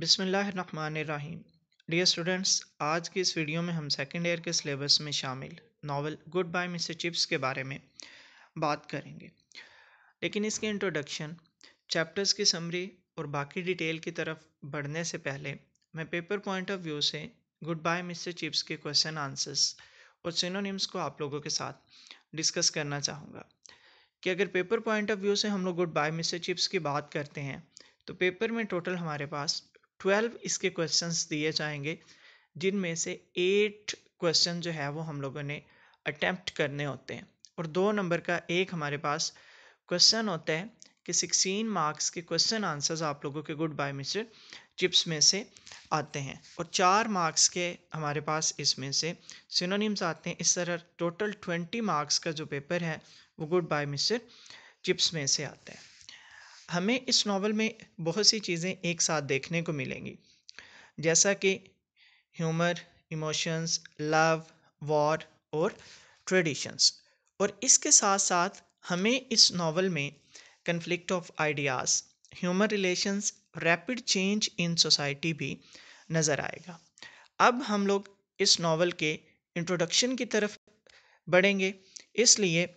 बिसमीम dear students आज की इस वीडियो में हम सेकेंड ईयर के सिलेबस में शामिल novel good bye mister Chips के बारे में बात करेंगे लेकिन इसके इंट्रोडक्शन चैप्टर्स की समरी और बाकी डिटेल की तरफ बढ़ने से पहले मैं पेपर पॉइंट ऑफ व्यू से गुड बाय मिस्टर चिप्स के क्वेश्चन आंसर्स और सिनोनिम्स को आप लोगों के साथ डिस्कस करना चाहूँगा कि अगर पेपर पॉइंट ऑफ व्यू से हम लोग गुड बाय मिस्टर चिप्स की बात करते हैं तो पेपर में टोटल हमारे पास ट्वेल्व इसके क्वेश्चंस दिए जाएंगे जिनमें से एट क्वेश्चन जो है वो हम लोगों ने अटैम्प्ट करने होते हैं और दो नंबर का एक हमारे पास क्वेश्चन होता है कि सिक्सटीन मार्क्स के क्वेश्चन आंसर्स आप लोगों के गुड बाय मिस्टर चिप्स में से आते हैं और चार मार्क्स के हमारे पास इसमें से सिनोनिम्स आते हैं इस तरह टोटल ट्वेंटी मार्क्स का जो पेपर है वो गुड बाय मिस्टर चिप्स में से आता है हमें इस नावल में बहुत सी चीज़ें एक साथ देखने को मिलेंगी जैसा कि ह्यूमर इमोशंस लव वॉर और ट्रेडिशंस और इसके साथ साथ हमें इस नावल में conflict of ideas human relations rapid change in society भी नज़र आएगा अब हम लोग इस नावल के इंट्रोडक्शन की तरफ बढ़ेंगे इसलिए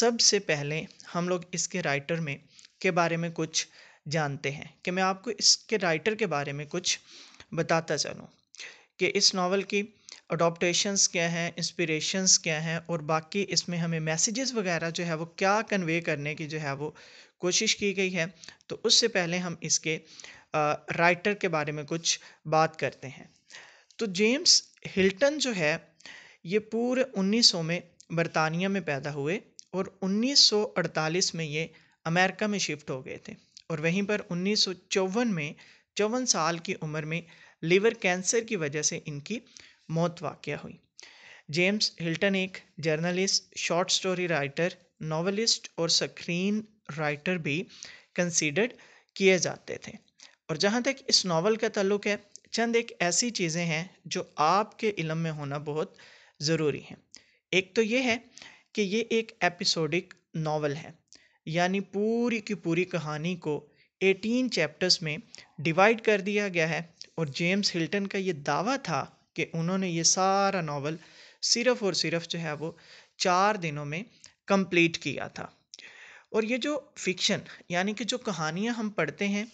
सबसे पहले हम लोग इसके राइटर में के बारे में कुछ जानते हैं कि मैं आपको इसके राइटर के बारे में कुछ बताता चलूँ कि इस नावल की अडोप्टेशंस क्या हैं इंस्पिरेशंस क्या हैं और बाकी इसमें हमें मैसेजेस वगैरह जो है वो क्या कन्वे करने की जो है वो कोशिश की गई है तो उससे पहले हम इसके राइटर के बारे में कुछ बात करते हैं तो जेम्स हिल्टन जो है ये पूरे 1900 में बरतानिया में पैदा हुए और 1948 में ये अमेरिका में शिफ्ट हो गए थे और वहीं पर उन्नीस में चौवन साल की उम्र में लिवर कैंसर की वजह से इनकी मौत वाक़ हुई जेम्स हिल्टन एक journalist short story writer novelist और सक्रीन राइटर भी कंसीडर्ड किए जाते थे और जहाँ तक इस नावल का ताल्लुक है चंद एक ऐसी चीज़ें हैं जो आपके इलम में होना बहुत ज़रूरी हैं एक तो ये है कि ये एक एपिसोडिक नावल है यानी पूरी की पूरी कहानी को 18 चैप्टर्स में डिवाइड कर दिया गया है और जेम्स हिल्टन का ये दावा था कि उन्होंने ये सारा नावल सिर्फ और सिर्फ जो है वो चार दिनों में कंप्लीट किया था और ये जो फिक्शन यानी कि जो कहानियाँ हम पढ़ते हैं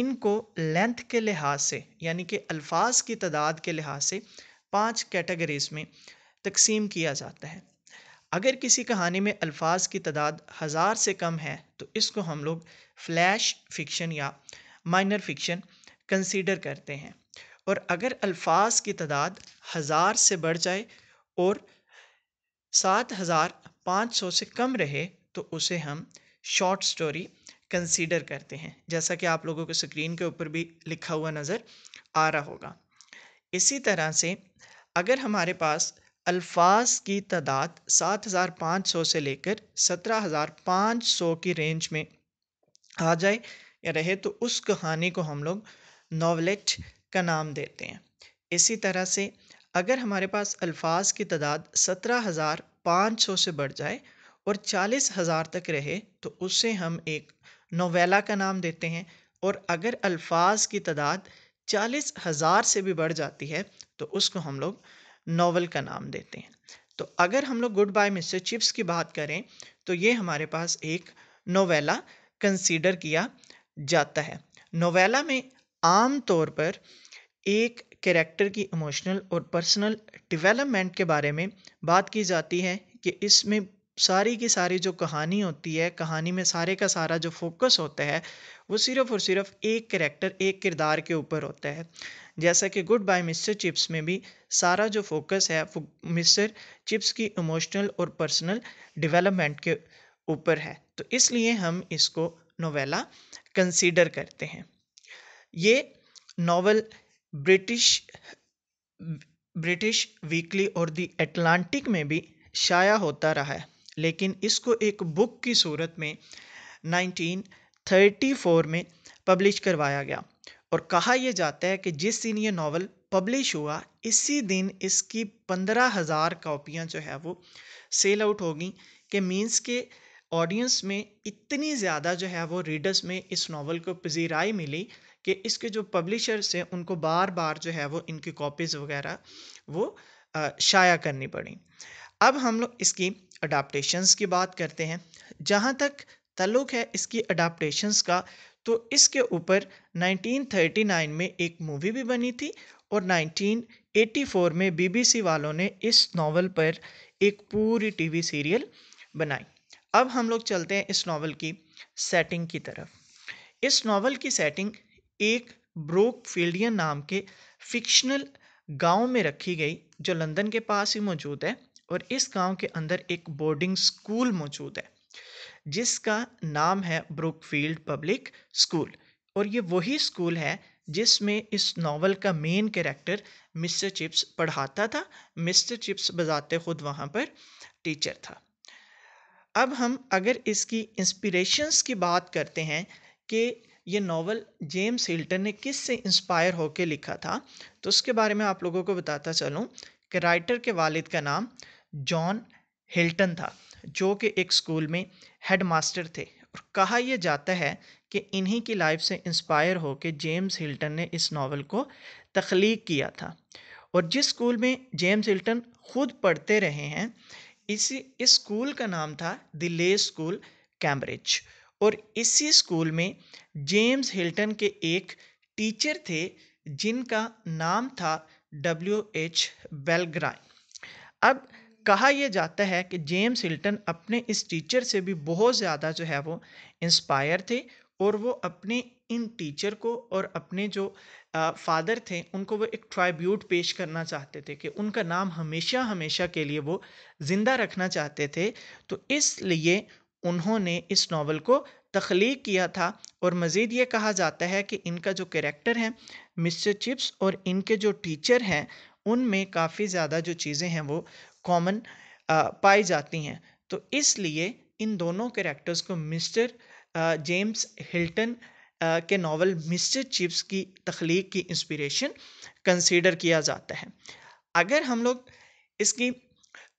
इनको लेंथ के लिहाज से यानी कि अल्फाज की तादाद के लिहाज से पांच कैटेगरीज में तकसीम किया जाता है अगर किसी कहानी में अल्फाज की तादाद हज़ार से कम है तो इसको हम लोग फ्लैश फ़िक्शन या माइनर फ़िक्शन कंसीडर करते हैं और अगर अल्फाज की तादाद हज़ार से बढ़ जाए और सात हज़ार पाँच सौ से कम रहे तो उसे हम शॉर्ट स्टोरी कंसीडर करते हैं जैसा कि आप लोगों को स्क्रीन के ऊपर भी लिखा हुआ नज़र आ रहा होगा इसी तरह से अगर हमारे पास अल्फ़ाज़ की तादाद सात हज़ार पाँच सौ से लेकर सत्रह हज़ार पाँच सौ की रेंज में आ जाए या रहे तो उस कहानी को हम लोग नावलेट का नाम देते हैं इसी तरह से अगर हमारे पास अल्फाज की तादाद सत्रह हज़ार पाँच सौ से बढ़ जाए और चालीस हज़ार तक रहे तो उसे हम एक नोवेला का नाम देते हैं और अगर अल्फाज की तादाद चालीस हज़ार से भी बढ़ जाती है तो उसको हम लोग नावल का नाम देते हैं तो अगर हम लोग गुड बाय मिस्टर चिप्स की बात करें तो ये हमारे पास एक नोवेला कंसीडर किया जाता है नोवेला में आम तौर पर एक कैरेक्टर की इमोशनल और पर्सनल डेवलपमेंट के बारे में बात की जाती है कि इसमें सारी की सारी जो कहानी होती है कहानी में सारे का सारा जो फोकस होता है वो सिर्फ़ और सिर्फ़ एक करेक्टर एक किरदार के ऊपर होता है जैसा कि गुड बाय मिस्टर चिप्स में भी सारा जो फोकस है मिस्टर चिप्स की इमोशनल और पर्सनल डेवलपमेंट के ऊपर है तो इसलिए हम इसको नोवेला कंसीडर करते हैं ये नावल ब्रिटिश ब्रिटिश वीकली और दी एटलांटिक में भी शाया होता रहा है लेकिन इसको एक बुक की सूरत में 1934 में पब्लिश करवाया गया और कहा यह जाता है कि जिस दिन ये नावल पब्लिश हुआ इसी दिन इसकी पंद्रह हज़ार कापियाँ जो है वो सेल आउट होगी कि मीन्स के ऑडियंस में इतनी ज़्यादा जो है वो रीडर्स में इस नावल को पजीराई मिली कि इसके जो पब्लिशर्स हैं उनको बार बार जो है वो इनकी कॉपीज़ वगैरह वो शाया करनी पड़ी अब हम लोग इसकी अडाप्टेशंस की बात करते हैं जहाँ तक तल्लुक़ है इसकी अडाप्टेशंस का तो इसके ऊपर 1939 में एक मूवी भी बनी थी और 1984 में बीबीसी वालों ने इस नावल पर एक पूरी टीवी सीरियल बनाई अब हम लोग चलते हैं इस नावल की सेटिंग की तरफ इस नावल की सेटिंग एक ब्रोक फील्डियन नाम के फिक्शनल गांव में रखी गई जो लंदन के पास ही मौजूद है और इस गांव के अंदर एक बोर्डिंग स्कूल मौजूद है जिसका नाम है ब्रुकफील्ड पब्लिक स्कूल और ये वही स्कूल है जिसमें इस नावल का मेन कैरेक्टर मिस्टर चिप्स पढ़ाता था मिस्टर चिप्स बजाते खुद वहाँ पर टीचर था अब हम अगर इसकी इंस्पिरेशंस की बात करते हैं कि ये नावल जेम्स हिल्टन ने किस से इंस्पायर होकर लिखा था तो उसके बारे में आप लोगों को बताता चलूँ कि राइटर के वालिद का नाम जॉन हिल्टन था जो कि एक स्कूल में हेडमास्टर थे और कहा यह जाता है कि इन्हीं की लाइफ से इंस्पायर हो के जेम्स हिल्टन ने इस नावल को तख्लीक किया था और जिस स्कूल में जेम्स हिल्टन खुद पढ़ते रहे हैं इसी इस स्कूल का नाम था द ले स्कूल कैम्ब्रिज और इसी स्कूल में जेम्स हिल्टन के एक टीचर थे जिनका नाम था डब्ल्यू एच बेलग्राइन अब कहा यह जाता है कि जेम्स हिल्टन अपने इस टीचर से भी बहुत ज़्यादा जो है वो इंस्पायर थे और वो अपने इन टीचर को और अपने जो फादर थे उनको वो एक ट्राइब्यूट पेश करना चाहते थे कि उनका नाम हमेशा हमेशा के लिए वो ज़िंदा रखना चाहते थे तो इसलिए उन्होंने इस नावल को तख्लीक किया था और मज़ीद ये कहा जाता है कि इनका जो करेक्टर है मिस्टर चिप्स और इनके जो टीचर हैं उनमें काफ़ी ज़्यादा जो चीज़ें हैं वो कॉमन uh, पाई जाती हैं तो इसलिए इन दोनों कैरेक्टर्स को mister uh, James Hilton uh, के नावल मिस्टर चिप्स की तख्लीक की इंस्पिरेशन कंसीडर किया जाता है अगर हम लोग इसकी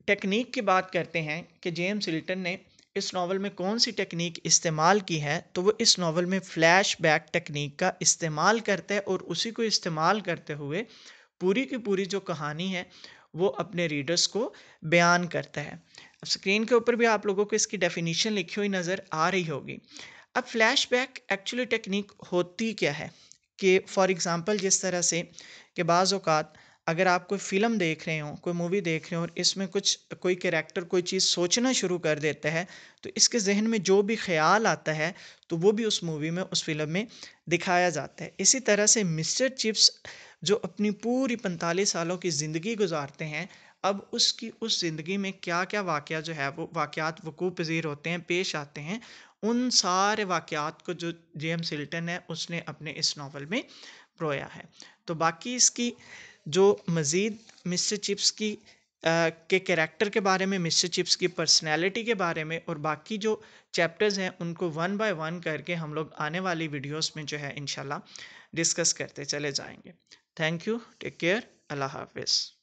टेक्निक की बात करते हैं कि जेम्स हिल्टन ने इस नावल में कौन सी टेक्निक इस्तेमाल की है तो वो इस नावल में फ्लैश बैक टेक्निक का इस्तेमाल करते हैं और उसी को इस्तेमाल करते हुए पूरी की पूरी जो कहानी है वो अपने रीडर्स को बयान करता है स्क्रीन के ऊपर भी आप लोगों को इसकी डेफिनेशन लिखी हुई नज़र आ रही होगी अब फ्लैशबैक एक्चुअली टेक्निक होती क्या है कि फॉर एग्ज़ाम्पल जिस तरह से कि बाज़ अवत अगर आप कोई फ़िल्म देख रहे हो कोई मूवी देख रहे हो और इसमें कुछ कोई कैरेक्टर कोई चीज़ सोचना शुरू कर देता है तो इसके जहन में जो भी ख्याल आता है तो वो भी उस मूवी में उस फिल्म में दिखाया जाता है इसी तरह से मिस्टर चिप्स जो अपनी पूरी पैंतालीस सालों की ज़िंदगी गुज़ारते हैं अब उसकी उस ज़िंदगी में क्या क्या वाक़ जो है वो वाक़यात वकूफ़ पज़ीर होते हैं पेश आते हैं उन सारे वाक़ात को जो एम सिल्टन है उसने अपने इस नावल में प्रोया है तो बाकी इसकी जो मज़ीद मिस्टर चिप्स की आ, के करेक्टर के बारे में मिस्टर चिप्स की पर्सनैलिटी के बारे में और बाकी जो चैप्टर्स हैं उनको वन बाय वन करके हम लोग आने वाली वीडियोस में जो है इन डिस्कस करते चले जाएंगे Thank you. Take care. Allah Hafiz.